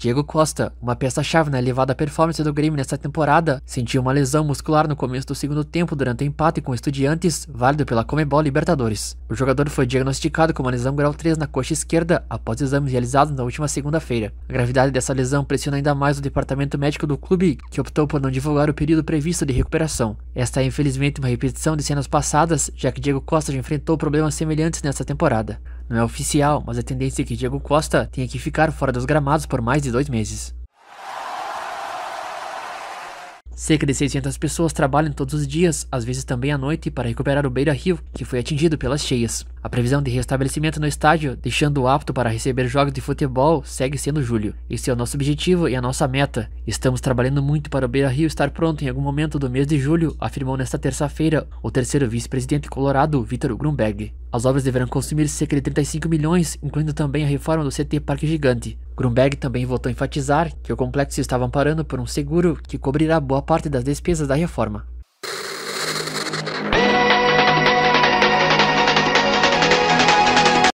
Diego Costa, uma peça-chave na né? elevada performance do Grêmio nesta temporada, sentiu uma lesão muscular no começo do segundo tempo durante o um empate com o Estudiantes, válido pela Comebol Libertadores. O jogador foi diagnosticado com uma lesão grau 3 na coxa esquerda após exames realizados na última segunda-feira. A gravidade dessa lesão pressiona ainda mais o departamento médico do clube, que optou por não divulgar o período previsto de recuperação. Esta é infelizmente uma repetição de cenas passadas, já que Diego Costa já enfrentou problemas semelhantes nesta temporada. Não é oficial, mas a tendência é que Diego Costa tenha que ficar fora dos gramados por mais de dois meses. Cerca de 600 pessoas trabalham todos os dias, às vezes também à noite, para recuperar o Beira Rio, que foi atingido pelas cheias. A previsão de restabelecimento no estádio, deixando-o apto para receber jogos de futebol, segue sendo julho. Esse é o nosso objetivo e a nossa meta. Estamos trabalhando muito para o Beira Rio estar pronto em algum momento do mês de julho, afirmou nesta terça-feira o terceiro vice-presidente colorado, Vitor Grunberg. As obras deverão consumir cerca de 35 milhões, incluindo também a reforma do CT Parque Gigante. Grunberg também voltou a enfatizar que o complexo estava amparando por um seguro que cobrirá boa parte das despesas da reforma.